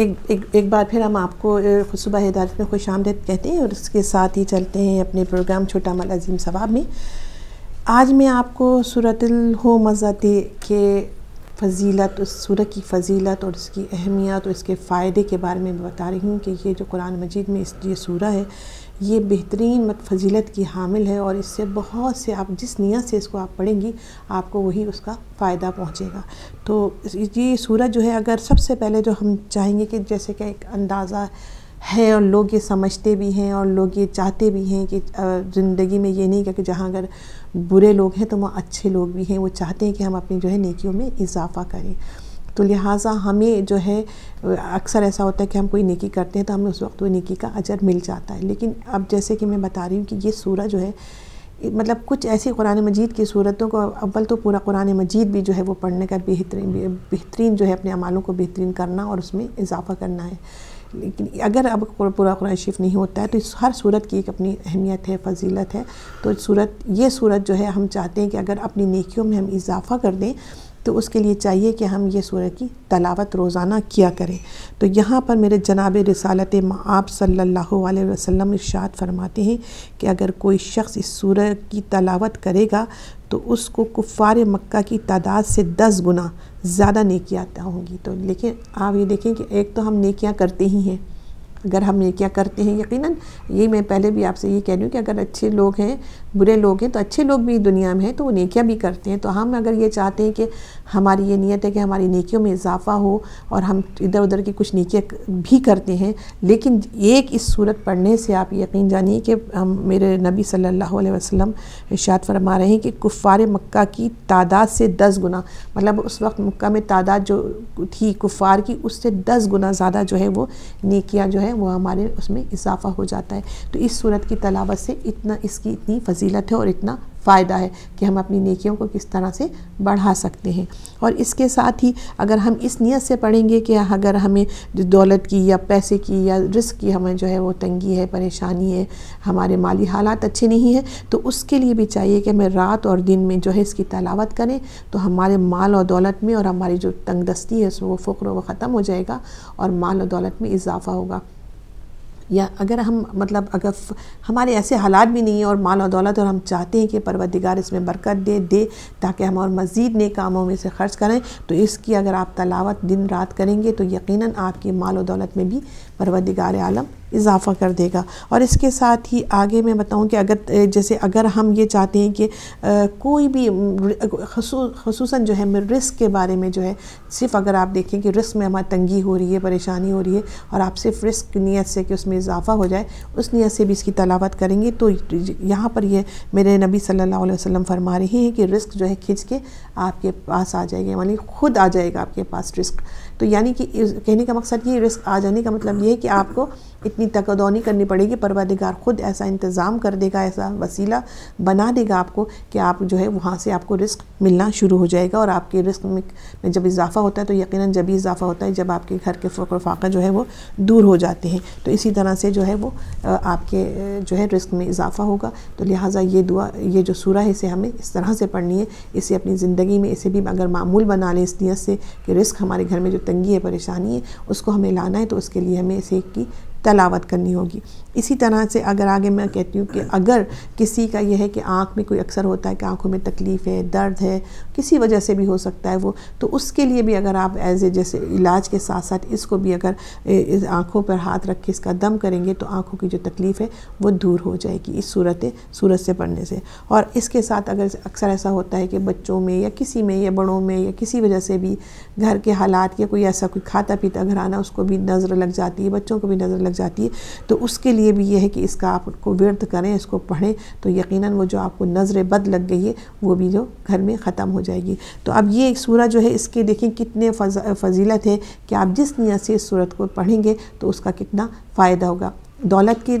एक एक एक बार फिर हम आपको सुबह हदारत में खुश आमदेद कहते हैं और उसके साथ ही चलते हैं अपने प्रोग्राम छोटा मल अजीम सवाब में आज मैं आपको हो मज़ाते के फजीलत उस सूरत की फजीलत और उसकी अहमियत और इसके फ़ायदे के बारे में बता रही हूँ कि ये जो कुरान मजीद में इस ये सूरह है ये बेहतरीन मत फजीलत की हामिल है और इससे बहुत से आप जिस नीयत से इसको आप पढ़ेंगी आपको वही उसका फ़ायदा पहुँचेगा तो ये सूरज जो है अगर सबसे पहले जो हम चाहेंगे कि जैसे कि एक अंदाज़ा है और लोग ये समझते भी हैं और लोग ये चाहते भी हैं कि ज़िंदगी में ये नहीं क्या कि जहाँ अगर बुरे लोग हैं तो वहाँ अच्छे लोग भी हैं वो चाहते हैं कि हम अपनी जो है नेकियों में इजाफ़ा करें तो लिहाजा हमें जो है अक्सर ऐसा होता है कि हम कोई निकी करते हैं तो हमें उस वक्त वो निकी का अजर मिल जाता है लेकिन अब जैसे कि मैं बता रही हूँ कि ये सूरह जो है मतलब कुछ ऐसी कुरान मजीद की सूरतों को अव्वल तो पूरा कुरान मजीद भी जो है वो पढ़ने का बेहतरीन बेहतरीन जो है अपने अमालों को बेहतरीन करना और उसमें इजाफा करना है लेकिन अगर अब पूरा कुरान शिफ नहीं होता है तो इस हर सूरत की एक अपनी अहमियत है फजीलत है तो सूरत ये सूरत जो है हम चाहते हैं कि अगर अपनी नेकियों में हम इजाफा कर दें तो उसके लिए चाहिए कि हम ये सूरह की तलावत रोज़ाना किया करें तो यहाँ पर मेरे जनाब रसालत आप सल्लल्लाहु अलैहि वसल्लम इरशाद फरमाते हैं कि अगर कोई शख्स इस सूरह की तलावत करेगा तो उसको कुफ़ार मक्का की तादाद से दस गुना ज़्यादा नेकियाँ आता होंगी तो लेकिन आप ये देखें कि एक तो हम नेकियाँ करते ही हैं अगर हम नेकियाँ करते हैं यकीनन यही मैं पहले भी आपसे ये कह रही हूँ कि अगर अच्छे लोग हैं बुरे लोग हैं तो अच्छे लोग भी दुनिया में हैं तो वो नेकियाँ भी करते हैं तो हम अगर ये चाहते हैं कि हमारी ये नीयत है कि हमारी नेकियों में इजाफा हो और हम इधर उधर की कुछ नेकियाँ भी करते हैं लेकिन एक इस सूरत पढ़ने से आप यकीन जानिए कि हम मेरे नबी सल्लल्लाहु अलैहि वसल्लम इशात फरमा रहे हैं कि कुफ़ार मक्का की तादाद से दस गुना मतलब उस वक्त मक्का में तादाद जो थी कुफ़ार की उससे दस गुना ज़्यादा जो है वो नेकियाँ जो है वो हमारे उसमें इजाफा हो जाता है तो इस सूरत की तलावत से इतना इसकी इतनी फजील फजीलत है और इतना फ़ायदा है कि हम अपनी नेकियों को किस तरह से बढ़ा सकते हैं और इसके साथ ही अगर हम इस नीयत से पढ़ेंगे कि अगर हमें जो दौलत की या पैसे की या रिस्क की हमें जो है वो तंगी है परेशानी है हमारे माली हालात अच्छे नहीं हैं तो उसके लिए भी चाहिए कि हमें रात और दिन में जो है इसकी तलावत करें तो हमारे माल और दौलत में और हमारी जो तंगदस्ती है उसमें वो फ़क्र व ख़त्म हो जाएगा और माल और दौलत में इजाफ़ा होगा या अगर हम मतलब अगर हमारे ऐसे हालात भी नहीं हैं और माल और दौलत और हम चाहते हैं कि परवदिगार इसमें बरकत दे दे ताकि हम और मज़ीद नए कामों में से खर्च करें तो इसकी अगर आप तलावत दिन रात करेंगे तो यकीनन आपकी माल और दौलत में भी परवदिगार आलम इजाफ़ा कर देगा और इसके साथ ही आगे मैं बताऊं कि अगर जैसे अगर हम ये चाहते हैं कि कोई भी खसूस जो है रिस्क के बारे में जो है सिर्फ अगर आप देखें कि रिस्क में हमारी तंगी हो रही है परेशानी हो रही है और आप सिर्फ रिस्क नीयत से कि उसमें इजाफ़ा हो जाए उस नीयत से भी इसकी तलावत करेंगे तो यहाँ पर यह मेरे नबी सल्ला वसम फरमा रहे हैं कि रिस्क जो है खिंच के आपके पास आ जाएगा यानी खुद आ जाएगा आपके पास रिस्क तो यानी कि कहने का मकसद ये रिस्क आ जाने का मतलब ये ये कि आपको इतनी तकदौनी करनी पड़ेगी परवरदिगार ख़ुद ऐसा इंतज़ाम कर देगा ऐसा वसीला बना देगा आपको कि आप जो है वहाँ से आपको रिस्क मिलना शुरू हो जाएगा और आपके रिस्क में जब इजाफ़ा होता है तो यकीनन जब भी इजाफ़ा होता है जब आपके घर के फ़क्र फाका जो है वो दूर हो जाते हैं तो इसी तरह से जो है वो आपके जो है रिस्क में इजाफ़ा होगा तो लिहाजा ये दुआ ये जो सूर है इसे हमें इस तरह से पढ़नी है इसे अपनी ज़िंदगी में इसे भी अगर मामूल बना लें इस नीयत से कि रिस्क हमारे घर में जो तंगी है परेशानी है उसको हमें लाना है तो उसके लिए हमें में से कि तलावत करनी होगी इसी तरह से अगर आगे मैं कहती हूँ कि अगर किसी का यह है कि आँख में कोई अक्सर होता है कि आँखों में तकलीफ़ है दर्द है किसी वजह से भी हो सकता है वो तो उसके लिए भी अगर आप एज ए जैसे इलाज के साथ साथ इसको भी अगर इस आँखों पर हाथ रख के इसका दम करेंगे तो आँखों की जो तकलीफ़ है वो दूर हो जाएगी इस सूरत सूरत से पढ़ने से और इसके साथ अगर अक्सर ऐसा होता है कि बच्चों में या किसी में या बड़ों में या किसी वजह से भी घर के हालात या कोई ऐसा कोई खाता पीता आना उसको भी नज़र लग जाती है बच्चों को भी नज़र लग जाती है तो उसके लिए भी ये है कि इसका आपको व्यर्थ करें इसको पढ़ें तो यकीनन वो जो आपको नज़र बद लग गई है वो भी जो घर में ख़त्म हो जाएगी तो अब ये सूरत जो है इसके देखें कितने फजीलत है कि आप जिस नियत से इस सूरत को पढ़ेंगे तो उसका कितना फ़ायदा होगा दौलत की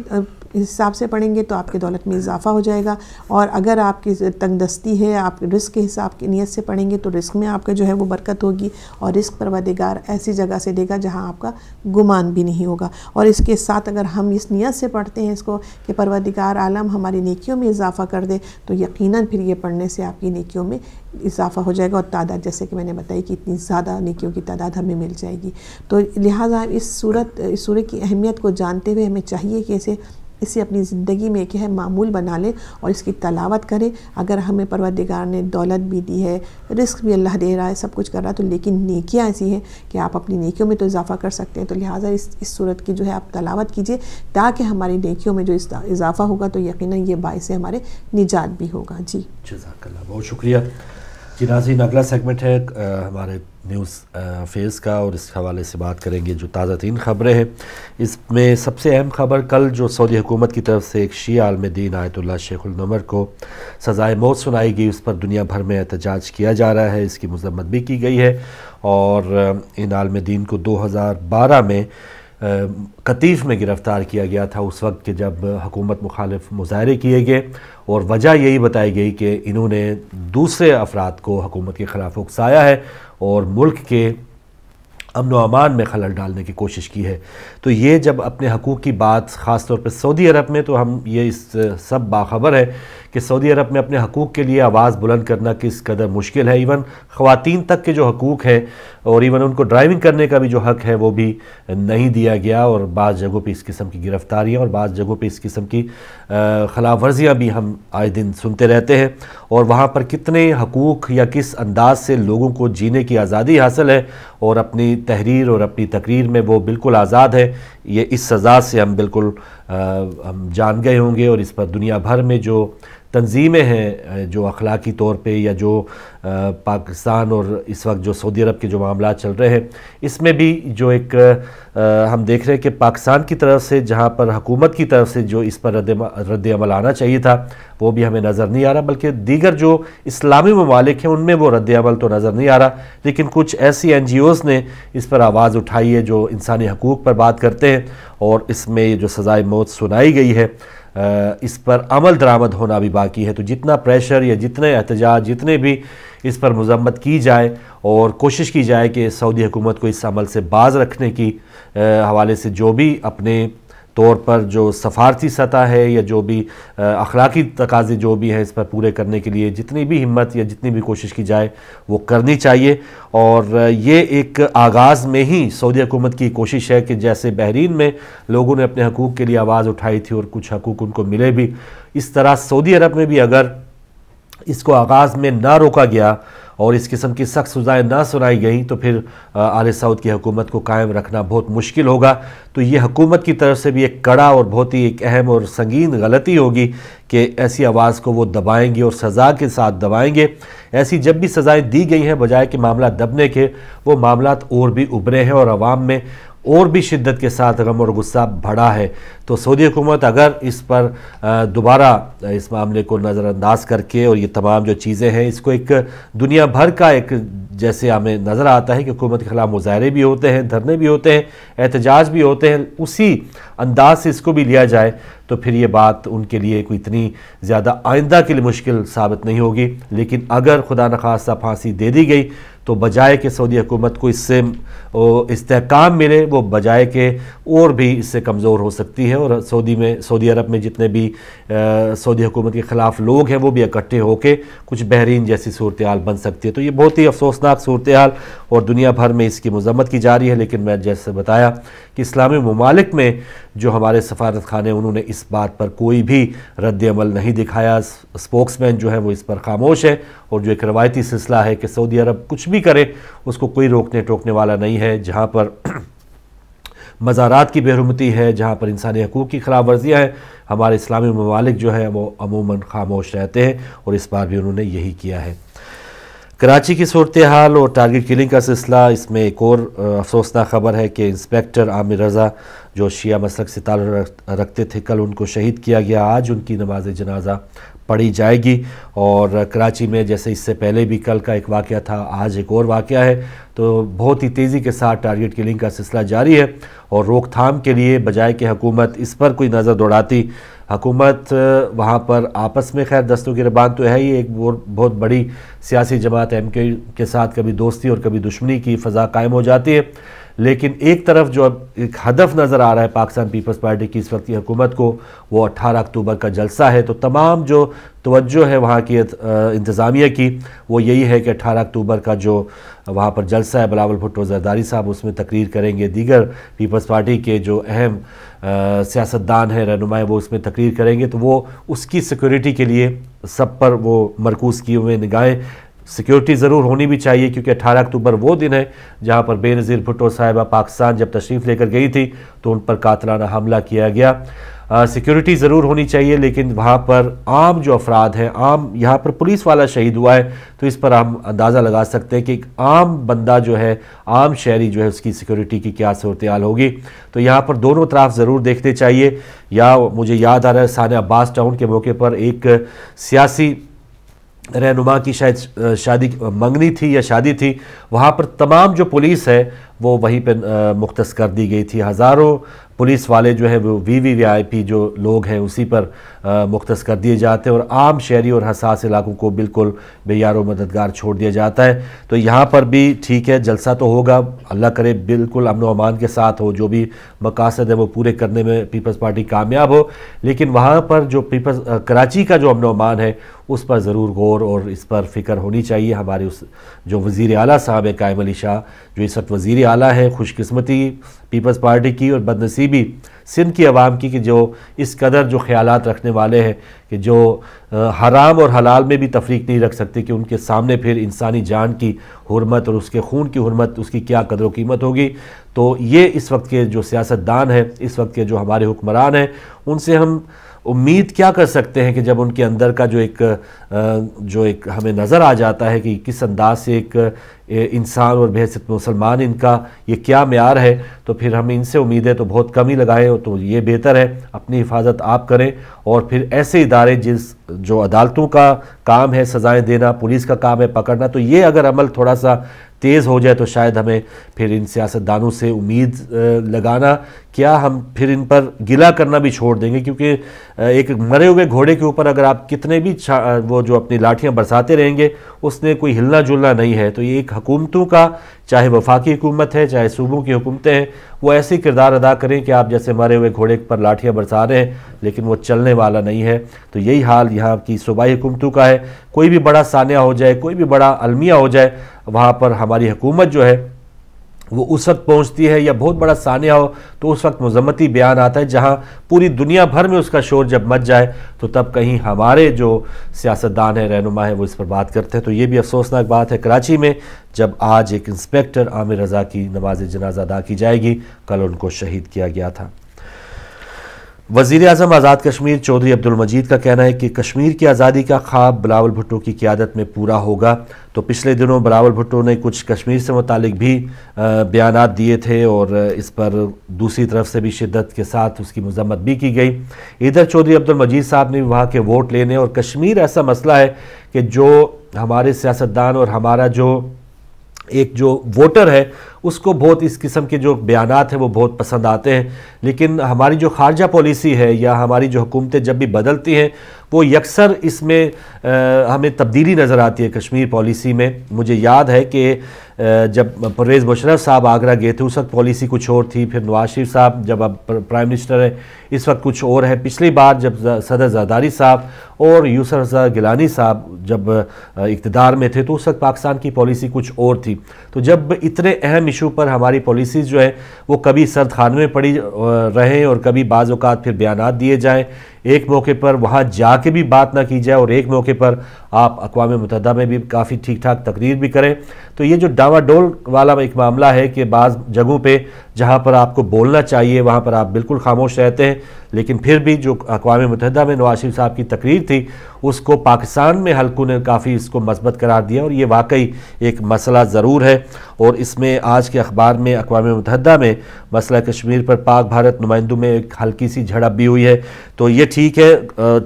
इस हिसाब से पढ़ेंगे तो आपके दौलत में इजाफा हो जाएगा और अगर आपकी तंगदस्ती है आप रिस्क के हिसाब की नीयत से पढ़ेंगे तो रिस्क में आपका जो है वो बरकत होगी और रिस्क परवादिगार ऐसी जगह से देगा जहाँ आपका गुमान भी नहीं होगा और इसके साथ अगर हम इस नीयत से पढ़ते हैं इसको कि परवादिगार आलम हमारी नेकियों में इजाफा कर दे तो यकीन फिर ये पढ़ने से आपकी नेकियों में इजाफा हो जाएगा और तादाद जैसे कि मैंने बताई कि इतनी ज़्यादा नेकियों की तादाद हमें मिल जाएगी तो लिहाजा इस सूरत इस सूर्य की अहमियत को जानते हुए हमें चाहिए कि इसे इसे अपनी ज़िंदगी में एक है मामूल बना लें और इसकी तलावत करें अगर हमें परवरदिगार ने दौलत भी दी है रिस्क भी अल्लाह दे रहा है सब कुछ कर रहा है तो लेकिन नेकियाँ ऐसी हैं कि आप अपनी नेकियों में तो इजाफ़ा कर सकते हैं तो लिहाजा इस इस सूरत की जो है आप तलावत कीजिए ताकि हमारी नेकियों में जो इजाफ़ा होगा तो यकीन ये बायस हमारे निजात भी होगा जी जजाक बहुत शुक्रिया जी नाजीन अगला सेगमेंट है आ, हमारे न्यूज़ फेज़ का और इस हवाले से बात करेंगे जो ताज़ा तीन खबरें हैं इसमें सबसे अहम खबर कल जो सऊदी हुकूमत की तरफ से एक शी आलम दीन आयतुल्ला शेखुलनमर को सज़ाए मौत सुनाई गई उस पर दुनिया भर में एहतजाज किया जा रहा है इसकी मजम्मत भी की गई है और इन आलम दीन को दो हज़ार बारह में कतीफ़ में गिरफ़्तार किया गया था उस वक्त के जब हकूमत मुखालफ मुजाहरे किए गए और वजह यही बताई गई कि इन्होंने दूसरे अफराद को हकूमत के ख़िलाफ़ उकसाया है और मुल्क के अमन व अमान में खलल डालने की कोशिश की है तो ये जब अपने हकूक़ की बात ख़ास तौर पर सऊदी अरब में तो हम ये इस सब बाखबर है कि सऊदी अरब में अपने हकूक़ के लिए आवाज़ बुलंद करना किस कदर मुश्किल है इवन खुतिन तक के जो हकूक़ हैं और इवन उनको ड्राइविंग करने का भी जो हक है वो भी नहीं दिया गया और बाद जगहों पर इस किस्म की गिरफ़्तारियाँ और बाद जगहों पर इस किस्म की खिलाफ वर्जियाँ भी हम आए दिन सुनते रहते हैं और वहाँ पर कितने हकूक़ या किस अंदाज से लोगों को जीने की आज़ादी हासिल है और अपनी तहरीर और अपनी तकरीर में वो बिल्कुल आज़ाद है ये इस सज़ा से हम बिल्कुल आ, हम जान गए होंगे और इस पर दुनिया भर में जो तंजीमें हैं जो अखलाकी तौर पे या जो पाकिस्तान और इस वक्त जो सऊदी अरब के जो मामला चल रहे हैं इसमें भी जो एक हम देख रहे हैं कि पाकिस्तान की तरफ से जहाँ पर हकूमत की तरफ से जो इस पर रद्द रद्द अमल आना चाहिए था वो भी हमें नज़र नहीं आ रहा बल्कि दीगर जो इस्लामी ममालिक हैं उनमें वो रद्द अमल तो नज़र नहीं आ रहा लेकिन कुछ ऐसी एन जी ओज़ ने इस पर आवाज़ उठाई है जो इंसानी हकूक़ पर बात करते हैं और इसमें जो सज़ाए मौत सुनाई गई है इस पर अमल दरामद होना भी बाकी है तो जितना प्रेशर या जितने एहतजाज जितने भी इस पर मजम्मत की जाए और कोशिश की जाए कि सऊदी हुकूमत को इस अमल से बाज़ रखने की हवाले से जो भी अपने तौर पर जो सफ़ारती सतह है या जो भी अखलाकी तकाजे जो भी हैं इस पर पूरे करने के लिए जितनी भी हिम्मत या जितनी भी कोशिश की जाए वो करनी चाहिए और ये एक आगाज़ में ही सऊदी हुकूमत की कोशिश है कि जैसे बहरीन में लोगों ने अपने हकूक़ के लिए आवाज़ उठाई थी और कुछ हकूक़ उनको मिले भी इस तरह सऊदी अरब में भी अगर इसको आगाज़ में ना रोका गया और इस किस्म की सख्त सजाएँ ना सुनाई गई तो फिर आल सऊद की हुकूमत को कायम रखना बहुत मुश्किल होगा तो ये हुकूमत की तरफ से भी एक कड़ा और बहुत ही एक अहम और संगीन गलती होगी कि ऐसी आवाज़ को वो दबाएंगे और सज़ा के साथ दबाएंगे ऐसी जब भी सज़ाएँ दी गई हैं बजाय कि मामला दबने के वो मामला और भी उभरे हैं और आवाम में और भी शिद्दत के साथ गम और गुस्सा बढ़ा है तो सऊदी हुकूमत अगर इस पर दोबारा इस मामले को नज़रअंदाज करके और ये तमाम जो चीज़ें हैं इसको एक दुनिया भर का एक जैसे हमें नज़र आता है कि हुकूमत के ख़िलाफ़ मुजाहरे भी होते हैं धरने भी होते हैं एहतजाज भी होते हैं उसी अंदाज से इसको भी लिया जाए तो फिर ये बात उनके लिए कोई इतनी ज़्यादा आइंदा के लिए मुश्किल साबित नहीं होगी लेकिन अगर खुदा न खासा फांसी दे दी गई तो बजाय के सऊदी हुकूमत को इससे इसकाम मिले वो बजाय के और भी इससे कमज़ोर हो सकती है और सऊदी में सऊदी अरब में जितने भी सऊदी हुकूमत के ख़िलाफ़ लोग हैं वो भी इकट्ठे होकर कुछ बहरीन जैसी सूरत हाल बन सकती है तो ये बहुत ही अफसोसनाक सूरत हाल और दुनिया भर में इसकी मजम्मत की जा रही है लेकिन मैं जैसे बताया कि इस्लामी ममालिक में जो हमारे सफारत खाने उन्होंने इस बात पर कोई भी रद्दमल नहीं दिखाया स्पोक्समैन जो है वो इस पर खामोश है और जो एक रवायती सिलसिला है कि सऊदी अरब कुछ भी करे उसको कोई रोकने टोकने वाला नहीं है जहाँ पर मज़ारात की बेहरमती है जहाँ पर इंसानी हकूक़ की खिलाफ वर्जियाँ हैं हमारे इस्लामी ममालिक जो हैं वो अमूमन खामोश रहते हैं और इस बार भी उन्होंने यही किया है कराची की सूरत हाल और टारगेट किलिंग का सिलसिला इसमें एक और अफसोसनाक खबर है कि इंस्पेक्टर आमिर रज़ा जो शिया मसलक से ताल रखते थे कल उनको शहीद किया गया आज उनकी नमाज जनाजा पढ़ी जाएगी और कराची में जैसे इससे पहले भी कल का एक वाक़ था आज एक और वाक़ है तो बहुत ही तेज़ी के साथ टारगेट किलिंग का सिलसिला जारी है और रोकथाम के लिए बजाय कि हुकूमत इस पर कोई नज़र दौड़ाती हकूमत वहाँ पर आपस में खैर दस्तों की रबान तो है ही एक बहुत बड़ी सियासी जमात एम के साथ कभी दोस्ती और कभी दुश्मनी की फ़जा कायम हो जाती है लेकिन एक तरफ जो अब एक हदफ नज़र आ रहा है पाकिस्तान पीपल्स पार्टी की इस वक्त की हुकूमत को वो 18 अक्टूबर का जलसा है तो तमाम जो तवज्जो है वहाँ की इंतज़ामिया की वो यही है कि 18 अक्टूबर का जो वहाँ पर जलसा है बलावल भुट्टो जरदारी साहब उसमें तकरीर करेंगे दीगर पीपल्स पार्टी के जो अहम सियासतदान हैं रहनुमाएँ वो उसमें तकरीर करेंगे तो वो उसकी सिक्योरिटी के लिए सब पर वो मरकूज़ किए हुए निगाहें सिक्योरिटी ज़रूर होनी भी चाहिए क्योंकि 18 अक्टूबर वो दिन है जहां पर बेनज़ीर भुट्टो साहिबा पाकिस्तान जब तशरीफ़ लेकर गई थी तो उन पर कातलाना हमला किया गया सिक्योरिटी ज़रूर होनी चाहिए लेकिन वहां पर आम जो अफराद हैं आम यहां पर पुलिस वाला शहीद हुआ है तो इस पर हम अंदाज़ा लगा सकते हैं कि एक आम बंदा जो है आम शहरी जो है उसकी सिक्योरिटी की क्या सूरत हाल होगी तो यहाँ पर दोनों तरफ ज़रूर देखने चाहिए या मुझे याद आ रहा है सानिया अब्बास टाउन के मौके पर एक सियासी रहनुमा की शायद शादी मंगनी थी या शादी थी वहाँ पर तमाम जो पुलिस है वो वहीं पर मुख्त कर दी गई थी हज़ारों पुलिस वाले जो हैं वो V V V I P जो लोग हैं उसी पर मुख्त कर दिए जाते हैं और आम शहरी और हसास इलाकों को बिल्कुल बेयार मददगार छोड़ दिया जाता है तो यहाँ पर भी ठीक है जलसा तो होगा अल्लाह करे बिल्कुल अमन अमान के साथ हो जो भी मकासद है वो पूरे करने में पीपल्स पार्टी कामयाब हो लेकिन वहाँ पर जो पीपल्स कराची का जो अमन अमान है उस पर ज़रूर गौर और इस पर फ़िक्र होनी चाहिए हमारे उस जो वज़ी अली साहब है कायम अली शाह जो इस वक्त वज़ी अली है खुशकस्मती पीपल्स पार्टी की और बदनसीबी सिंध की आवाम की कि जो इस कदर जो ख्याल रखने वाले हैं कि जो हराम और हलाल में भी तफरीक नहीं रख सकते कि उनके सामने फिर इंसानी जान की हरमत और उसके खून की हरमत उसकी क्या कदर कीमत होगी तो ये इस वक्त के जो सियासतदान हैं इस वक्त के जो हमारे हुक्मरान हैं उनसे हम उम्मीद क्या कर सकते हैं कि जब उनके अंदर का जो एक जो एक हमें नज़र आ जाता है कि किस अंदाज से एक इंसान और बेहसत मुसलमान इनका ये क्या मैार है तो फिर हम इनसे उम्मीदें तो बहुत कम ही लगाएँ तो ये बेहतर है अपनी हिफाजत आप करें और फिर ऐसे इदारे जिस जो अदालतों का काम है सज़ाएँ देना पुलिस का काम है पकड़ना तो ये अगर अमल थोड़ा सा तेज़ हो जाए तो शायद हमें फिर इन सियासतदानों से उम्मीद लगाना क्या हम फिर इन पर गिला करना भी छोड़ देंगे क्योंकि एक मरे हुए घोड़े के ऊपर अगर आप कितने भी वो जो अपनी लाठियाँ बरसाते रहेंगे उसने कोई हिलना जुलना नहीं है तो ये एक हुकूमतों का चाहे वफाकी हुकूमत है चाहे सूबों की हुकूमतें हैं वो ऐसे किरदार अदा करें कि आप जैसे मरे हुए घोड़े पर लाठियाँ बरसा रहे हैं लेकिन वो चलने वाला नहीं है तो यही हाल यहाँ की सूबाई हुकूमतों का है कोई भी बड़ा सानिया हो जाए कोई भी बड़ा अलमिया हो जाए वहाँ पर हमारी हुकूमत जो है वो उस वक्त पहुँचती है या बहुत बड़ा सान्या हो तो उस वक्त मजम्मती बयान आता है जहाँ पूरी दुनिया भर में उसका शोर जब मच जाए तो तब कहीं हमारे जो सियासतदान हैं रहनुमा हैं वो इस पर बात करते हैं तो ये भी अफसोसनाक बात है कराची में जब आज एक इंस्पेक्टर आमिर रज़ा की नमाज जनाजा अदा की जाएगी कल उनको शहीद किया गया था वजीर अजम आज़ाद कश्मीर चौधरी अब्दुल मजीद का कहना है कि कश्मीर की आज़ादी का ख्वाब बिलावल भुट्टो की क्यादत में पूरा होगा तो पिछले दिनों बिलावल भुट्टो ने कुछ कश्मीर से मुतक भी बयान दिए थे और इस पर दूसरी तरफ से भी शिद्दत के साथ उसकी मजम्मत भी की गई इधर चौधरी अब्दुल मजीद साहब ने भी वहाँ के वोट लेने और कश्मीर ऐसा मसला है कि जो हमारे सियासतदान और हमारा जो एक जो वोटर है उसको बहुत इस किस्म के जो बयान हैं वो बहुत पसंद आते हैं लेकिन हमारी जो खारजा पॉलिसी है या हमारी जो हुकूमतें जब भी बदलती हैं वो यकसर इसमें हमें तब्दीली नज़र आती है कश्मीर पॉलिसी में मुझे याद है कि जब परवेज़ मुशरफ साहब आगरा गए थे उस वक्त पॉलिसी कुछ और थी फिर नवाज शरीफ साहब जब अब प्राइम मिनिस्टर है इस वक्त कुछ और है पिछली बार जब सदर जरदारी साहब और यूसर रजा गिलानी साहब जब इकतदार में थे तो उस वक्त पाकिस्तान की पॉलिसी कुछ और थी तो जब इतने अहम इशू पर हमारी पॉलिसीज़ जो है वो कभी सर्द खान में पड़ी रहें और कभी बाज़ात फिर बयान दिए जाएँ एक मौके पर वहाँ जाके भी बात ना की जाए और एक मौके पर आप अकवा मुतहदा में भी काफ़ी ठीक ठाक तकरीर भी करें तो ये जो डावाडोल वाला एक मामला है कि बाज़ जगहों पर जहाँ पर आपको बोलना चाहिए वहाँ पर आप बिल्कुल खामोश रहते हैं लेकिन फिर भी जो अकवा मुतहदा में नवाज शरीफ साहब की तकरीर थी उसको पाकिस्तान में हल्कों ने काफ़ी इसको मजबत करार दिया और ये वाकई एक मसला ज़रूर है और इसमें आज के अखबार में अकवा मतहदा में मसला कश्मीर पर पाक भारत नुमाइंदों में एक हल्की सी झड़प भी हुई है तो ये ठीक है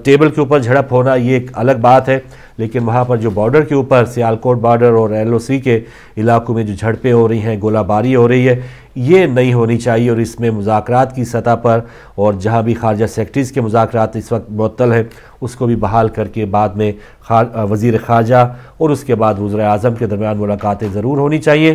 टेबल के ऊपर झड़प होना ये एक अलग बात है लेकिन वहाँ पर जो बॉर्डर के ऊपर सियालकोट बॉर्डर और एलओसी के इलाकों में जो झड़पें हो रही हैं गोलाबारी हो रही है ये नहीं होनी चाहिए और इसमें मुजाकर की सतह पर और जहाँ भी खारजा सेक्ट्रीज़ के मुजाकर इस वक्त मअतल है उसको भी बहाल कर बल्कि बाद में खा, वजीर ख़ारजा और उसके बाद वज़र अजम के दरमियान मुलाकातें ज़रूर होनी चाहिए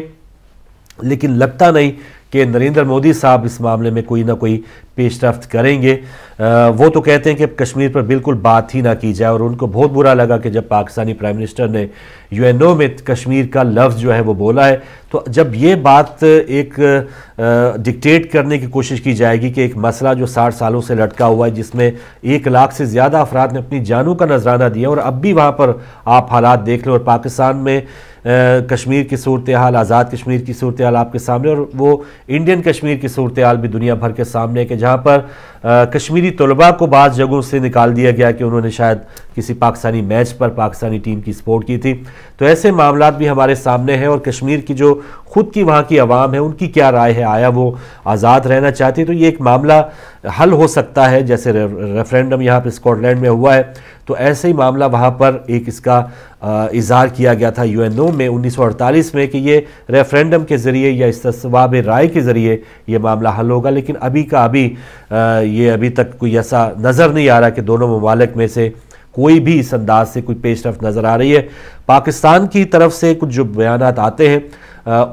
लेकिन लगता नहीं कि नरेंद्र मोदी साहब इस मामले में कोई ना कोई पेश रफ्त करेंगे आ, वो तो कहते हैं कि कश्मीर पर बिल्कुल बात ही ना की जाए और उनको बहुत बुरा लगा कि जब पाकिस्तानी प्राइम मिनिस्टर ने यूएनओ में कश्मीर का लफ्ज़ जो है वो बोला है तो जब ये बात एक डिक्टेट करने की कोशिश की जाएगी कि एक मसला जो साठ सालों से लटका हुआ है जिसमें एक लाख से ज़्यादा अफराद ने अपनी जानों का नजराना दिया और अब भी वहाँ पर आप हालात देख लें और पाकिस्तान में कश्मीर की सूरत हाल आज़ाद कश्मीर की सूरत हाल आपके सामने और वो इंडियन कश्मीर की सूरत हाल भी दुनिया भर के सामने है कि जहाँ पर कश्मीरी तलबा को बाद जगहों से निकाल दिया गया कि उन्होंने शायद किसी पाकिस्तानी मैच पर पाकिस्तानी टीम की सपोर्ट की थी तो ऐसे मामला भी हमारे सामने हैं और कश्मीर की जो खुद की वहाँ की आवाम है उनकी क्या राय है आया वो आज़ाद रहना चाहती तो ये एक मामला हल हो सकता है जैसे रेफरेंडम यहाँ पर स्कॉटलैंड में हुआ है तो ऐसे ही मामला वहाँ पर एक इसका इजहार किया गया था यूएनओ में 1948 में कि ये रेफरेंडम के ज़रिए या तस्वाब राय के ज़रिए ये मामला हल होगा लेकिन अभी का अभी ये अभी तक कोई ऐसा नज़र नहीं आ रहा कि दोनों ममालक में से कोई भी इस अंदाज से कोई पेशरफ नज़र आ रही है पाकिस्तान की तरफ से कुछ जो बयान आते हैं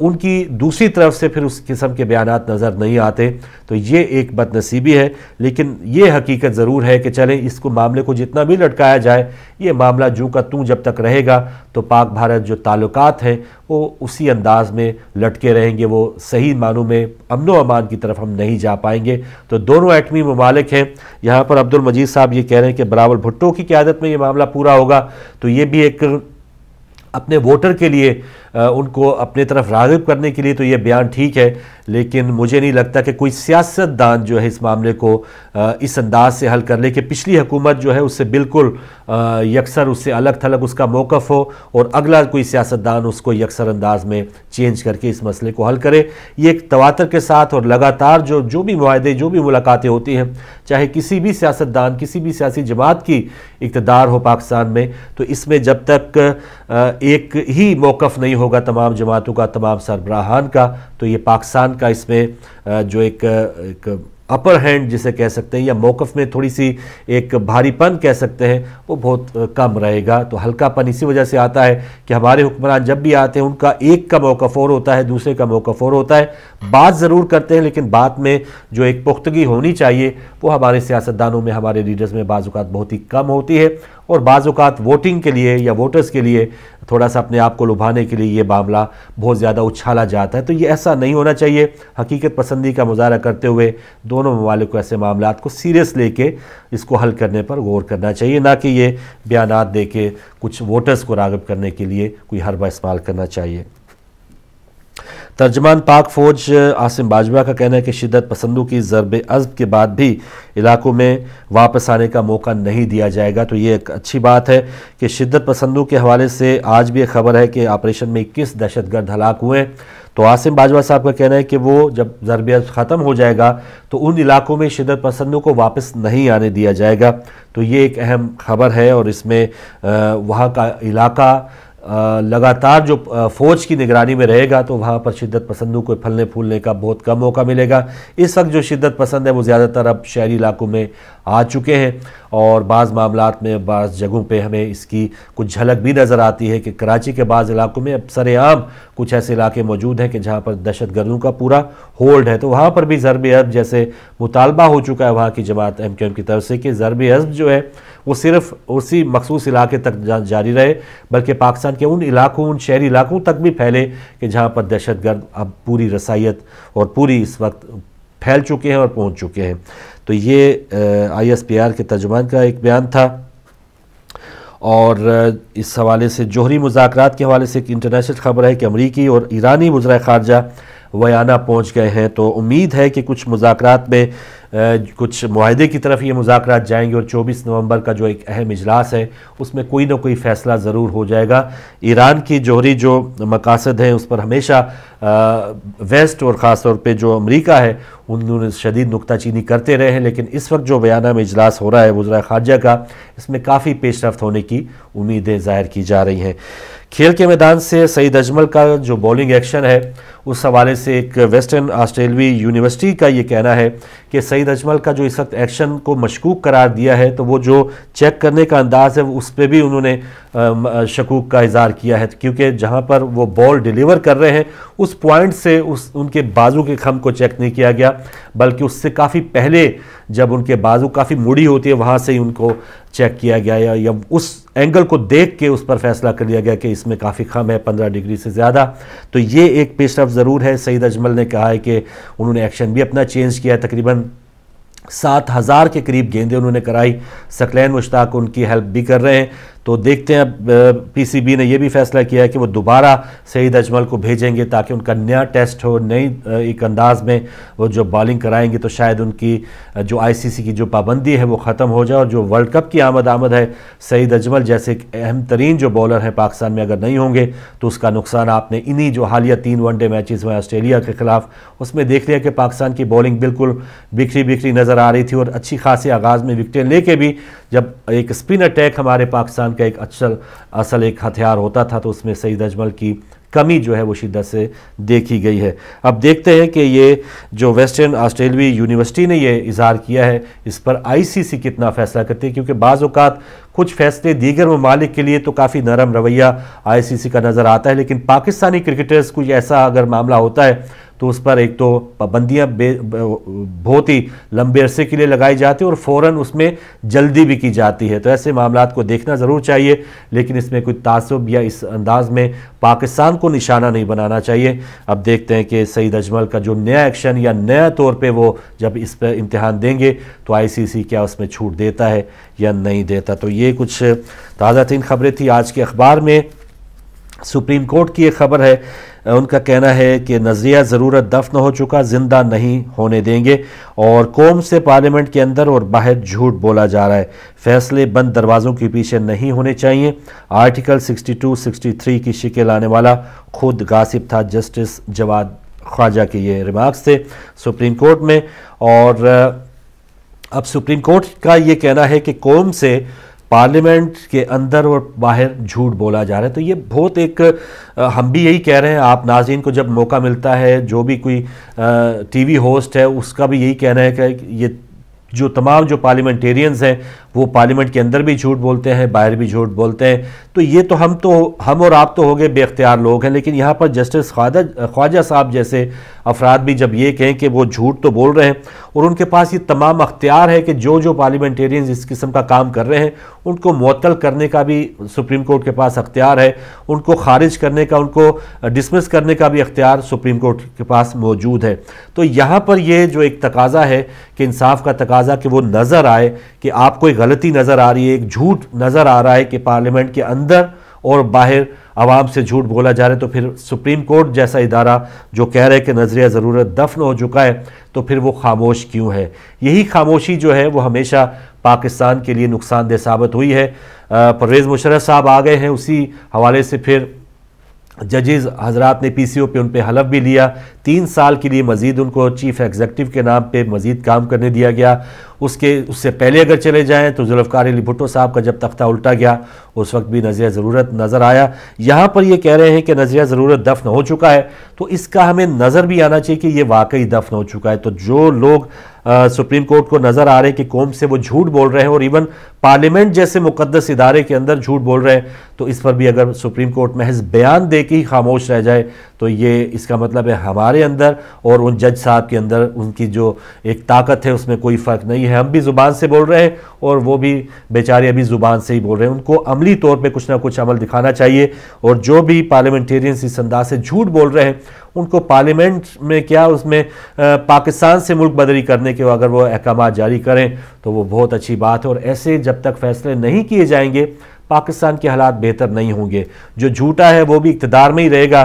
उनकी दूसरी तरफ से फिर उस किस्म के बयान नज़र नहीं आते तो ये एक बदनसीबी है लेकिन ये हकीकत ज़रूर है कि चलें इसको मामले को जितना भी लटकाया जाए ये मामला जू का तू जब तक रहेगा तो पाक भारत जो ताल्लुक हैं वो उसी अंदाज़ में लटके रहेंगे वो सही मानों में अमन अमान की तरफ हम नहीं जा पाएंगे तो दोनों एटमी ममालिक हैं यहाँ पर अब्दुल मजीद साहब ये कह रहे हैं कि बराबर भुट्टो की क्यादत में ये मामला पूरा होगा तो ये भी एक अपने वोटर के लिए उनको अपने तरफ रागब करने के लिए तो ये बयान ठीक है लेकिन मुझे नहीं लगता कि कोई सियासतदान जो है इस मामले को इस अंदाज से हल कर ले कि पिछली हुकूमत जो है उससे बिल्कुल यकसर उससे अलग थलग उसका मौक़ हो और अगला कोई सियासतदान उसको यकसर अंदाज में चेंज करके इस मसले को हल करे ये एक तवातर के साथ और लगातार जो जो भी माहदे जो भी मुलाकातें होती हैं चाहे किसी भी सियासतदान किसी भी सियासी जमात की इकतदार हो पाकिस्तान में तो इसमें जब तक एक ही मौक़ नहीं हो होगा तमाम जमातों का तमाम सरबराहान का तो ये पाकिस्तान का इसमें जो एक, एक अपर हैंड जिसे कह सकते हैं या मौक़ में थोड़ी सी एक भारीपन कह सकते हैं वो बहुत कम रहेगा तो हल्कापन इसी वजह से आता है कि हमारे हुक्मरान जब भी आते हैं उनका एक का मौक़ और होता है दूसरे का मौक़ और होता है बात ज़रूर करते हैं लेकिन बात में जो एक पुख्तगी होनी चाहिए वो हमारे सियासतदानों में हमारे लीडर्स में बाज़ात बहुत ही कम होती है और बाज़ात वोटिंग के लिए या वोटर्स के लिए थोड़ा सा अपने आप को लुभाने के लिए ये मामला बहुत ज़्यादा उछाला जाता है तो ये ऐसा नहीं होना चाहिए हकीकत पसंदी का मुजाहरा करते हुए दोनों ममालिक को ऐसे मामला को सीरियस लेके इसको हल करने पर गौर करना चाहिए ना कि ये बयान दे के कुछ वोटर्स को रागब करने के लिए कोई हरबा इस्तेमाल करना चाहिए तर्जमान पाक फौज आसिम बाजवा का कहना है कि शिदत पसंदों की ज़रब अज़ब के बाद भी इलाकों में वापस आने का मौका नहीं दिया जाएगा तो ये एक अच्छी बात है कि शिदत पसंदों के हवाले से आज भी एक खबर है कि ऑपरेशन में इक्कीस दहशत गर्द हलाक हुए तो आसिम बाजवा साहब का कहना है कि वो जब ज़रब अज़ब ख़त्म हो जाएगा तो उन इलाकों में शिदत पसंदों को वापस नहीं आने दिया जाएगा तो ये एक अहम खबर है और इसमें वहाँ का इलाका लगातार जो फौज की निगरानी में रहेगा तो वहाँ पर शिद्दत पसंदों को फलने फूलने का बहुत कम मौका मिलेगा इस वक्त जो शिद्दत पसंद है वो ज़्यादातर अब शहरी इलाकों में आ चुके हैं और बाज़ मामला में बाज़ जगहों पे हमें इसकी कुछ झलक भी नज़र आती है कि कराची के बाज़ इलाकों में अब सरेआम कुछ ऐसे इलाके मौजूद हैं कि जहाँ पर दहशत गर्दों का पूरा होल्ड है तो वहाँ पर भी ज़रब अजब जैसे मुतालबा हो चुका है वहाँ की जमात एम क्यू एम की तरफ से कि ज़रब अजब जो है वो सिर्फ उसी मखसूस इलाके तक जारी रहे बल्कि पाकिस्तान के उन इलाकों उन शहरी इलाकों तक भी फैले कि जहाँ पर दहशत गर्द अब पूरी रसाइत और पूरी इस वक्त फैल चुके हैं और पहुंच चुके हैं तो ये आईएसपीआर के तर्जमान का एक बयान था और इस हवाले से जोहरी मुजाकर के हवाले से एक इंटरनेशनल खबर है कि अमरीकी और ईरानी वज्र खारजा वयाना पहुँच गए हैं तो उम्मीद है कि कुछ मुजाकर में कुछ माहदे की तरफ ये मुजाकर जाएंगे और चौबीस नवंबर का जो एक अहम इजलास है उसमें कोई ना कोई फ़ैसला ज़रूर हो जाएगा ईरान की जोहरी जो मकासद हैं उस पर हमेशा वेस्ट और ख़ास तौर पर जो अमरीका है उन्होंने शदीद नुकताचीनी करते रहे हैं लेकिन इस वक्त जो बयाना में इजलास हो रहा है वज्रा खारजा का इसमें काफ़ी पेशरफ होने की उम्मीदें ज़ाहिर की जा रही हैं खेल के मैदान से सईद अजमल का जो बॉलिंग एक्शन है उस हवाले से एक वेस्टर्न ऑस्ट्रेलवी यूनिवर्सिटी का ये कहना है कि सईद अजमल का जो इस वक्त एक्शन को मशकूक करार दिया है तो वो जो चेक करने का अंदाज़ है उस पर भी उन्होंने शकूक का इजहार किया है क्योंकि जहाँ पर वो बॉल डिलीवर कर रहे हैं उस पॉइंट से उस उनके बाजू के खम को चेक नहीं किया गया बल्कि उससे काफ़ी पहले जब उनके बाजू काफ़ी मुड़ी होती है वहाँ से ही उनको चेक किया गया या, या उस एंगल को देख के उस पर फैसला कर लिया गया कि इसमें काफ़ी खम है पंद्रह डिग्री से ज़्यादा तो ये एक पेशरफ ज़रूर है सईद अजमल ने कहा है कि उन्होंने एक्शन भी अपना चेंज किया तकरीबन सात हज़ार के करीब गेंदे उन्होंने कराई सकलैन मुश्ताक उनकी हेल्प भी कर रहे हैं तो देखते हैं अब पीसीबी ने यह भी फैसला किया है कि वो दोबारा सईद अजमल को भेजेंगे ताकि उनका नया टेस्ट हो नई एक अंदाज में वो जो बॉलिंग कराएंगे तो शायद उनकी जो आईसीसी की जो पाबंदी है वो ख़त्म हो जाए और जो वर्ल्ड कप की आमद आमद है सईद अजमल जैसे एक अहम तरीन जो बॉलर हैं पाकिस्तान में अगर नहीं होंगे तो उसका नुकसान आपने इन्हीं जो हालिया तीन वनडे मैचेज़ हुए ऑस्ट्रेलिया के खिलाफ उसमें देख लिया कि पाकिस्तान की बॉलिंग बिल्कुल बिखरी बिखरी नज़र आ रही थी और अच्छी खासी आगाज़ में विकटें लेके भी जब एक स्पिन अटैक हमारे पाकिस्तान का एक अच्छा असल एक हथियार होता था तो उसमें सईद अजमल की कमी जो है वो शिद्दत से देखी गई है अब देखते हैं कि ये जो वेस्टर्न ऑस्ट्रेलवी यूनिवर्सिटी ने ये इजहार किया है इस पर आईसीसी कितना फ़ैसला करती है क्योंकि बाज़ात कुछ फैसले दीगर ममालिक के लिए तो काफ़ी नरम रवैया आईसीसी का नज़र आता है लेकिन पाकिस्तानी क्रिकेटर्स को ऐसा अगर मामला होता है तो उस पर एक तो पाबंदियाँ बहुत ही लंबे अरसे के लिए लगाई जाती है और फ़ौर उसमें जल्दी भी की जाती है तो ऐसे मामला को देखना ज़रूर चाहिए लेकिन इसमें कोई तासब या इस अंदाज में पाकिस्तान को निशाना नहीं बनाना चाहिए अब देखते हैं कि सईद अजमल का जो नया एक्शन या नया तौर पर वो जब इस पर इम्तहान देंगे तो आई सी सी क्या उसमें छूट देता है या नहीं देता तो ये कुछ ताज़ा तीन खबरें थी आज के अखबार में सुप्रीम कोर्ट की एक खबर है उनका कहना है कि नजरिया ज़रूरत दफन हो चुका ज़िंदा नहीं होने देंगे और कौम से पार्लियामेंट के अंदर और बाहर झूठ बोला जा रहा है फैसले बंद दरवाज़ों के पीछे नहीं होने चाहिए आर्टिकल 62, 63 की शिकल आने वाला खुद गासिब था जस्टिस जवाद ख्वाजा के ये रिमार्क्स थे सुप्रीम कोर्ट में और अब सुप्रीम कोर्ट का ये कहना है कि कौम से पार्लियामेंट के अंदर और बाहर झूठ बोला जा रहा है तो ये बहुत एक हम भी यही कह रहे हैं आप नाजीन को जब मौका मिलता है जो भी कोई टीवी होस्ट है उसका भी यही कहना है कि ये जो तमाम जो पार्लियामेंटेरियंस हैं वो पार्लियामेंट के अंदर भी झूठ बोलते हैं बाहर भी झूठ बोलते हैं तो ये तो हम तो हम और आप तो हो गए बेख्तियार लोग हैं लेकिन यहाँ पर जस्टिस ख्वाजा ख्वाजा साहब जैसे अफराद भी जब ये कहें कि वो झूठ तो बोल रहे हैं और उनके पास ये तमाम अख्तियार है कि जो जो पार्लियामेंटेरियंस इस किस्म का काम कर रहे हैं उनको मअतल करने का भी सुप्रीम कोर्ट के पास अख्तियार है उनको खारिज करने का उनको डिसमिस करने का भी अख्तियार सुप्रीम कोर्ट के पास मौजूद है तो यहाँ पर ये जो एक तकाजा है कि इंसाफ का तकाजा कि वो नज़र आए कि आप कोई गलती नज़र आ रही है एक झूठ नज़र आ रहा है कि पार्लियामेंट के अंदर और बाहर आवाम से झूठ बोला जा रहा है तो फिर सुप्रीम कोर्ट जैसा इदारा जो कह रहा है कि नज़रिया ज़रूरत दफन हो चुका है तो फिर वो खामोश क्यों है यही खामोशी जो है वो हमेशा पाकिस्तान के लिए नुकसानदेह साबित हुई है परवेज़ मुशरफ साहब आ गए हैं उसी हवाले से फिर जजेज हजरात ने पी सी ओ पे उन पर हलफ भी लिया तीन साल के लिए मज़ीद उनको चीफ एग्जेक्टिव के नाम पर मज़ीद काम करने दिया गया उसके उससे पहले अगर चले जाएँ तो जुल्फ़ार अली भुट्टो साहब का जब तख्ता उल्टा गया उस वक्त भी नज़रिया ज़रूरत नज़र आया यहाँ पर यह कह रहे हैं कि नज़रिया ज़रूरत दफन हो चुका है तो इसका हमें नज़र भी आना चाहिए कि ये वाकई दफन हो चुका है तो जो लोग आ, सुप्रीम कोर्ट को नज़र आ रहे हैं कि कौम से वो झूठ बोल रहे हैं और इवन पार्लियामेंट जैसे मुकदस इदारे के अंदर झूठ बोल रहे हैं तो इस पर भी अगर सुप्रीम कोर्ट महज बयान दे के ही खामोश रह जाए तो ये इसका मतलब है हमारे अंदर और उन जज साहब के अंदर उनकी जो एक ताकत है उसमें कोई फ़र्क नहीं है हम भी ज़ुबान से बोल रहे हैं और वो भी बेचारे अभी ज़ुबान से ही बोल रहे हैं उनको अमली तौर पर कुछ ना कुछ अमल दिखाना चाहिए और जो भी पार्लियामेंटेरियंस इस अंदाज से झूठ बोल रहे हैं उनको पार्लियामेंट में क्या उसमें पाकिस्तान से मुल्क बदरी करने के अगर वो अहकाम जारी करें तो वो बहुत अच्छी बात है और ऐसे जब तक फैसले नहीं किए जाएंगे पाकिस्तान के हालात बेहतर नहीं होंगे जो झूठा है वो भी इकतदार में ही रहेगा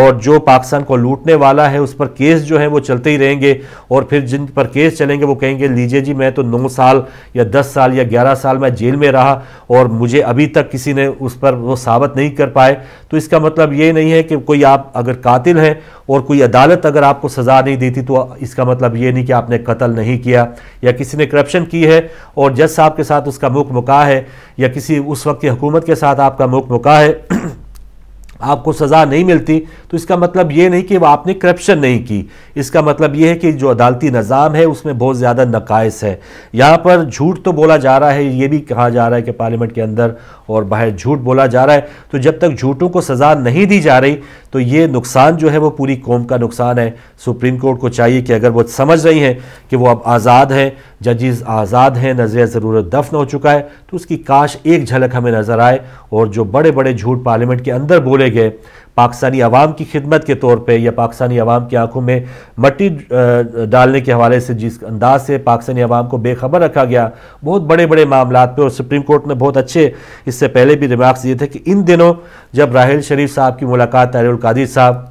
और जो पाकिस्तान को लूटने वाला है उस पर केस जो है वो चलते ही रहेंगे और फिर जिन पर केस चलेंगे वो कहेंगे लीजिए जी मैं तो नौ साल या दस साल या ग्यारह साल मैं जेल में रहा और मुझे अभी तक किसी ने उस पर वो साबित नहीं कर पाए तो इसका मतलब ये नहीं है कि कोई आप अगर कातिल हैं और कोई अदालत अगर आपको सज़ा नहीं देती तो इसका मतलब ये नहीं कि आपने कत्ल नहीं किया या किसी ने करप्शन की है और जज साहब के साथ उसका मुख मुका है या किसी उस वक्त की हुकूमत के साथ आपका मुख मुका है आपको सज़ा नहीं मिलती तो इसका मतलब ये नहीं कि वह आपने करप्शन नहीं की इसका मतलब ये है कि जो अदालती निज़ाम है उसमें बहुत ज़्यादा नकायस है यहाँ पर झूठ तो बोला जा रहा है ये भी कहा जा रहा है कि पार्लियामेंट के अंदर और बाहर झूठ बोला जा रहा है तो जब तक झूठों को सज़ा नहीं दी जा रही तो ये नुकसान जो है वो पूरी कौम का नुकसान है सुप्रीम कोर्ट को चाहिए कि अगर वो समझ रही हैं कि वो अब आज़ाद हैं जजेस आज़ाद हैं नजरिया ज़रूरत दफन हो चुका है तो उसकी काश एक झलक हमें नज़र आए और जो बड़े बड़े झूठ पार्लियामेंट के अंदर बोले गए पाकिस्तानी आवाम की खिदमत के तौर पर या पाकिस्तानी आवाम की आंखों में मट्टी डालने के हवाले से जिस अंदाज से पाकिस्तानी आवाम को बेखबर रखा गया बहुत बड़े बड़े मामला पे और सुप्रीम कोर्ट ने बहुत अच्छे इससे पहले भी रिमार्क्स दिए थे कि इन दिनों जब राहल शरीफ साहब की मुलाकात तहरुल कादिर साहब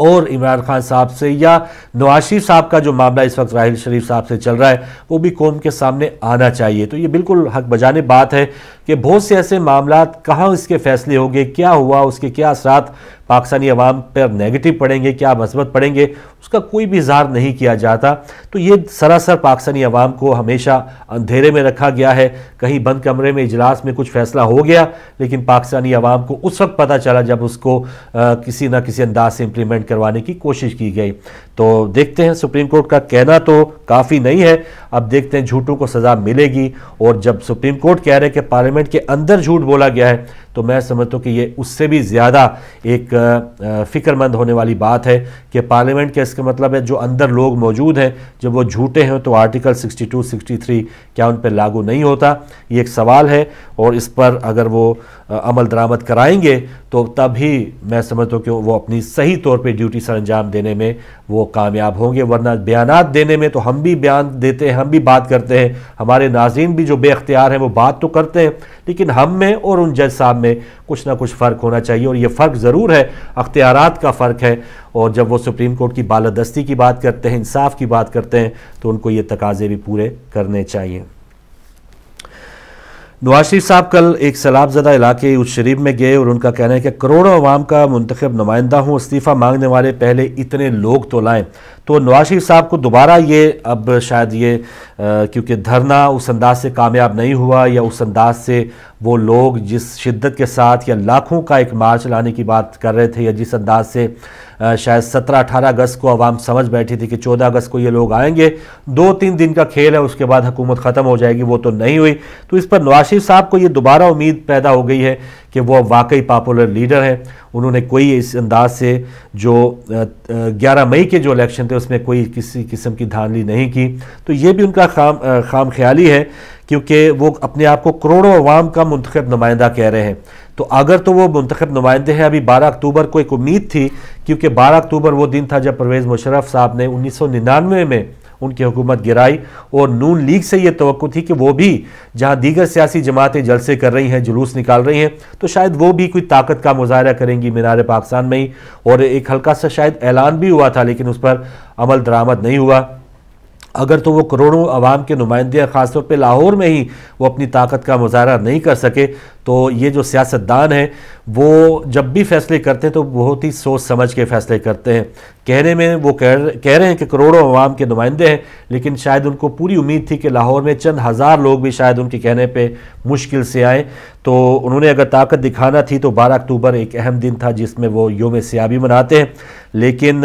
और इमरान खान साहब से या नवाज शरीफ साहब का जो मामला इस वक्त राहिल शरीफ साहब से चल रहा है वो भी कौम के सामने आना चाहिए तो ये बिल्कुल हक बजाने बात है कि बहुत से ऐसे मामला कहाँ इसके फैसले होंगे क्या हुआ उसके क्या असरा पाकिस्तानी अवाम पर नेगेटिव पड़ेंगे क्या मजबत पड़ेंगे उसका कोई भी इजहार नहीं किया जाता तो ये सरासर पाकिस्तानी अवाम को हमेशा अंधेरे में रखा गया है कहीं बंद कमरे में इजलास में कुछ फैसला हो गया लेकिन पाकिस्तानी अवाम को उस वक्त पता चला जब उसको आ, किसी ना किसी अंदाज से इम्प्लीमेंट करवाने की कोशिश की गई तो देखते हैं सुप्रीम कोर्ट का कहना तो काफ़ी नहीं है अब देखते हैं झूठों को सज़ा मिलेगी और जब सुप्रीम कोर्ट कह रहे हैं कि पार्लियामेंट के अंदर झूठ बोला गया है तो मैं समझता हूँ कि ये उससे भी ज़्यादा एक फ़िक्रमंद होने वाली बात है कि पार्लियामेंट के इसका मतलब है जो अंदर लोग मौजूद हैं जब वो झूठे हैं तो आर्टिकल 62, 63 क्या उन पर लागू नहीं होता ये एक सवाल है और इस पर अगर वो अमल दरामद कराएंगे तो तब ही मैं समझता हूँ कि वो अपनी सही तौर पे ड्यूटी सर अंजाम देने में वो कामयाब होंगे वरना बयान देने में तो हम भी बयान देते हैं हम भी बात करते हैं हमारे नाजीन भी जो बेख्तियार हैं वो बात तो करते हैं लेकिन हम में और उन जज साहब में कुछ ना कुछ फ़र्क होना चाहिए और ये फ़र्क ज़रूर है अख्तियार का फ़र्क है और जब वो सुप्रीम कोर्ट की बालादस्ती की बात करते हैं इंसाफ की बात करते हैं तो उनको ये तकाजे भी पूरे करने चाहिए नवाज शरीफ साहब कल एक ज़दा इलाके उस शरीफ में गए और उनका कहना है कि करोड़ों अवाम का मंतखब नुमाइंदा हूँ इस्तीफ़ा मांगने वाले पहले इतने लोग तो लाएँ तो नवाज शरीफ साहब को दोबारा ये अब शायद ये क्योंकि धरना उस अंदाज से कामयाब नहीं हुआ या उस अंदाज से वो लोग जिस शिद्दत के साथ या लाखों का एक मार्च लाने की बात कर रहे थे या जिस अंदाज से शायद सत्रह अठारह अगस्त को आवाम समझ बैठी थी कि चौदह अगस्त को ये लोग आएंगे दो तीन दिन का खेल है उसके बाद हुकूमत ख़त्म हो जाएगी वो तो नहीं हुई तो इस पर नवाशिफ साहब को ये दोबारा उम्मीद पैदा हो गई है कि वो वाकई पॉपुलर लीडर हैं उन्होंने कोई इस अंदाज से जो 11 मई के जो इलेक्शन थे उसमें कोई किसी किस्म की धानली नहीं की तो ये भी उनका खाम खाम ख्याली है क्योंकि वो अपने आप को करोड़ों अवाम का मंतखब नुमाइंदा कह रहे हैं तो अगर तो वो मंतखब नुमाइंदे हैं अभी 12 अक्टूबर को एक उम्मीद थी क्योंकि 12 अक्टूबर वो दिन था जब परवेज़ मुशरफ साहब ने उन्नीस में उनकी हुकूमत गिराई और नून लीग से ये तो थी कि वो भी जहाँ दीगर सियासी जमातें जलसे कर रही हैं जुलूस निकाल रही हैं तो शायद वो भी कोई ताकत का मुजाहरा करेंगी मीनार पाकिस्तान में ही और एक हल्का सा शायद ऐलान भी हुआ था लेकिन उस पर अमल दरामद नहीं हुआ अगर तो वो करोड़ों आवाम के नुमाइंदे ख़ासतौर पर लाहौर में ही वो अपनी ताकत का मुजाहरा नहीं कर सके तो ये जो सियासतदान हैं वो जब भी फैसले करते हैं तो बहुत ही सोच समझ के फैसले करते हैं कहने में वो कह कह रहे हैं कि करोड़ों आवाम के नुमाइंदे हैं लेकिन शायद उनको पूरी उम्मीद थी कि लाहौर में चंद हज़ार लोग भी शायद उनके कहने पर मुश्किल से आए तो उन्होंने अगर ताकत दिखाना थी तो बारह अक्टूबर एक अहम दिन था जिसमें वो योम सियाबी मनाते हैं लेकिन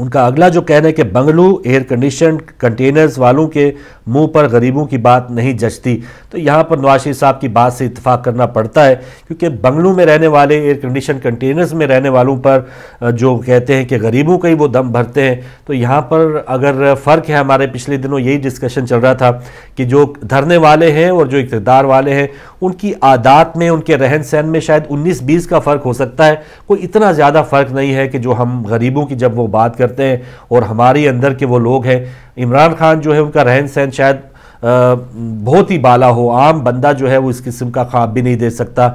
उनका अगला जो कहना है कि बंगलू एयर कंडीशन कंटेनर्स वालों के मुंह पर गरीबों की बात नहीं जचती तो यहाँ पर नवाज शरीफ साहब की बात से इतफाक़ करना पड़ता है क्योंकि बंगलू में रहने वाले एयर कंडीशन कंटेनर्स में रहने वालों पर जो कहते हैं कि गरीबों का ही वो दम भरते हैं तो यहाँ पर अगर फ़र्क है हमारे पिछले दिनों यही डिस्कशन चल रहा था कि जो धरने वाले हैं और जो इकतदार वाले हैं उनकी आदात में उनके रहन सहन में शायद 19-20 का फ़र्क हो सकता है कोई इतना ज़्यादा फ़र्क नहीं है कि जो हम गरीबों की जब वो बात करते हैं और हमारे अंदर के वो लोग हैं इमरान खान जो है उनका रहन सहन शायद बहुत ही बाला हो आम बंदा जो है वो इस किस्म का ख्वाब भी नहीं दे सकता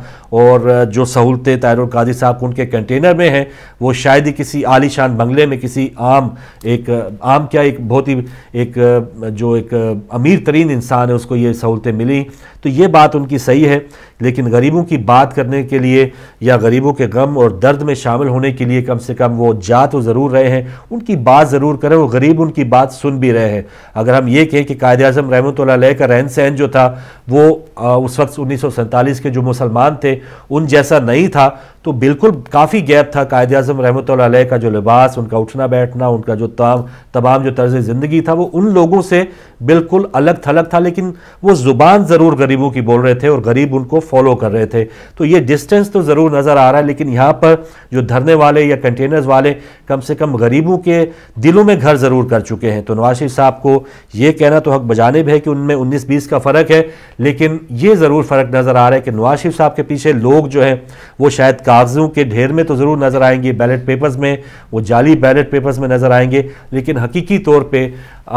और जो सहूलतें तायरुल काजी साहब को उनके कंटेनर में हैं वो शायद ही किसी आलीशान बंगले में किसी आम एक आम क्या एक बहुत ही एक जो एक अमीर तरीन इंसान है उसको ये सहूलतें मिली तो ये बात उनकी सही है लेकिन गरीबों की बात करने के लिए या गरीबों के गम और दर्द में शामिल होने के लिए कम से कम वो जा तो ज़रूर रहे हैं उनकी बात ज़रूर करें वो गरीब उनकी बात सुन भी रहे हैं अगर हम ये कहें कि कायद अजम रहमत रहमतुल्लाह का रहन सहन जो था वो आ, उस वक्त उन्नीस के जो मुसलमान थे उन जैसा नहीं था तो बिल्कुल काफ़ी गैप था कायद अजम रहमत का जो लिबास उनका उठना बैठना उनका जो तमाम तमाम जो तर्ज ज़िंदगी था वो उन लोगों से बिल्कुल अलग थलग था लेकिन वो ज़ुबान ज़रूर गरीबों की बोल रहे थे और गरीब उनको फॉलो कर रहे थे तो ये डिस्टेंस तो ज़रूर नज़र आ रहा है लेकिन यहाँ पर जो धरने वाले या कंटेनर्स वाले कम से कम गरीबों के दिलों में घर ज़रूर कर चुके हैं तो नवाशिफ साहब को ये कहना तो हक बजाने भी है कि कि उनमें 19-20 का फ़र्क है लेकिन ये ज़रूर फ़र्क नज़र आ रहा है कि नवाज शरीफ साहब के पीछे लोग जो हैं वो शायद कागज़ों के ढेर में तो ज़रूर नज़र आएंगे बैलेट पेपर्स में वो जाली बैलेट पेपर्स में नज़र आएंगे लेकिन हकीकी तौर पर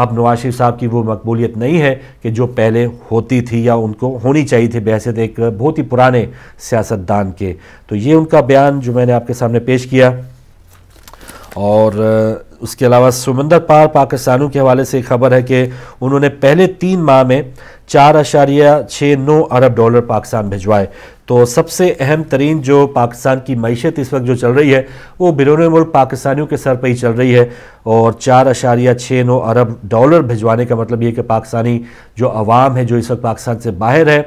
अब नवाज शरीफ साहब की वो मकबूलीत नहीं है कि जो पहले होती थी या उनको होनी चाहिए थी बहसीत एक बहुत ही पुराने सियासतदान के तो ये उनका बयान जो मैंने आपके सामने पेश किया और उसके अलावा सुमंदर पार पाकिस्तानों के हवाले से खबर है कि उन्होंने पहले तीन माह में चार अशारिया छः नौ अरब डॉलर पाकिस्तान भिजवाए तो सबसे अहम तरीन जो पाकिस्तान की मीशत इस वक्त जो चल रही है वो बिरून मुल्क पाकिस्तानियों के सर पर ही चल रही है और चार अशारिया छः नौ अरब डॉलर भिजवाने का मतलब ये कि पाकिस्तानी जो आवाम है जो इस वक्त पाकिस्तान से बाहर है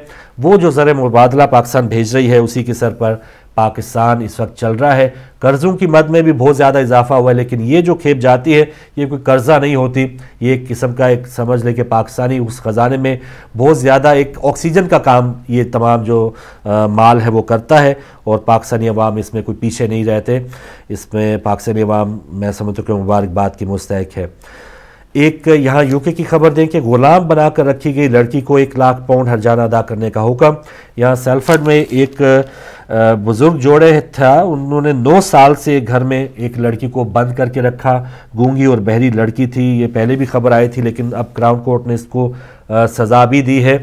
वो जो ज़र मुबादला पाकिस्तान भेज रही है उसी के सर पर पाकिस्तान इस वक्त चल रहा है कर्ज़ों की मद में भी बहुत ज़्यादा इजाफा हुआ है लेकिन ये जो खेप जाती है ये कोई कर्ज़ा नहीं होती ये एक किस्म का एक समझ लें कि पाकिस्तानी उस ख़जाने में बहुत ज़्यादा एक ऑक्सीजन का काम ये तमाम जो आ, माल है वो करता है और पाकिस्तानी अवाम इसमें कोई पीछे नहीं रहते इसमें पाकिस्तानी अवाम मैं समझता हूँ कि मुबारकबाद की मुस्तक है एक यहाँ यूके की खबर दें कि गुलाम बनाकर रखी गई लड़की को एक लाख पाउंड हरजाना अदा करने का हुक्म यहाँ सेल्फर्ड में एक बुज़ुर्ग जोड़े था उन्होंने नौ साल से घर में एक लड़की को बंद करके रखा गूंगी और बहरी लड़की थी ये पहले भी खबर आई थी लेकिन अब क्राउन कोर्ट ने इसको सज़ा भी दी है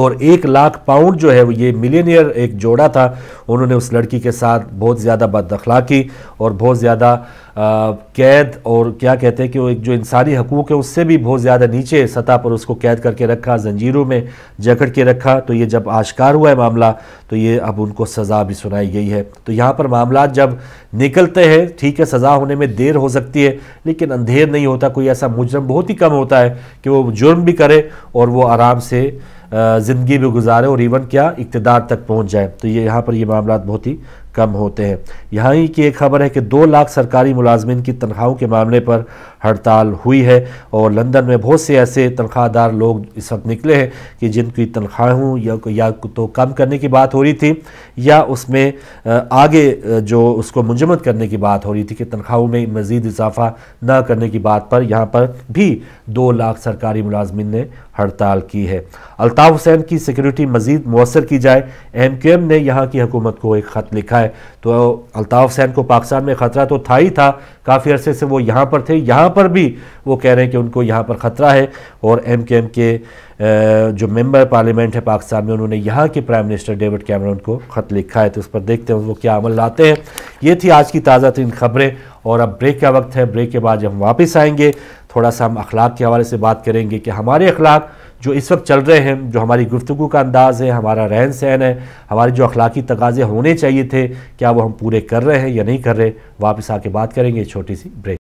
और एक लाख पाउंड जो है ये मिलियनियर एक जोड़ा था उन्होंने उस लड़की के साथ बहुत ज़्यादा की और बहुत ज़्यादा कैद और क्या कहते हैं कि वो एक जो इंसानी हकूक़ है उससे भी बहुत ज़्यादा नीचे सतह पर उसको कैद करके रखा जंजीरों में जकड़ के रखा तो ये जब आश्कार हुआ है मामला तो ये अब उनको सज़ा भी सुनाई गई है तो यहाँ पर मामला जब निकलते हैं ठीक है सज़ा होने में देर हो सकती है लेकिन अंधेर नहीं होता कोई ऐसा मुजरम बहुत ही कम होता है कि वो जुर्म भी करे और वो आराम से ज़िंदगी भी गुजारे और इवन क्या इकतदार तक पहुँच जाए तो ये यहाँ पर ये मामला बहुत ही कम होते हैं यहाँ ही की एक खबर है कि दो लाख सरकारी मुलाजमन की तनख्वाहों के मामले पर हड़ताल हुई है और लंदन में बहुत से ऐसे तनख्वाहदार लोग इस वक्त निकले हैं कि जिनकी तनख्वाहों या, या तो कम करने की बात हो रही थी या उसमें आगे जो उसको मुंजमद करने की बात हो रही थी कि तनख्वाहों में मज़ीद इजाफा न करने की बात पर यहाँ पर भी दो लाख सरकारी मुलाजमिन ने हड़ताल की है अल्ताफ़ हुसैन की सिक्योरिटी मज़ीद मवसर की जाए एम क्यू एम ने यहाँ की हुकूमत को एक ख़त लिखा है तो अल्ताफ़ सैन को पाकिस्तान में ख़तरा तो था ही था काफ़ी अरसे से वो यहाँ पर थे यहाँ पर भी वो कह रहे हैं कि उनको यहाँ पर ख़तरा है और एम के एम के जो मेम्बर पार्लियामेंट है पाकिस्तान में उन्होंने यहाँ के प्राइम मिनिस्टर डेविड कैमरन को ख़त लिखा है तो उस पर देखते हैं वो क्या अमल लाते हैं ये थी आज की ताज़ा तरीन खबरें और अब ब्रेक का वक्त है ब्रेक के बाद जब हम वापस आएँगे थोड़ा सा हम अखलाक के हवाले से बात करेंगे कि हमारे अखलाक जो इस वक्त चल रहे हैं जो हमारी गुफ्तु का अंदाज़ है हमारा रहन सहन है हमारे जो अखलाकी तकाजे होने चाहिए थे क्या वो हम पूरे कर रहे हैं या नहीं कर रहे वापस आके बात करेंगे छोटी सी ब्रेक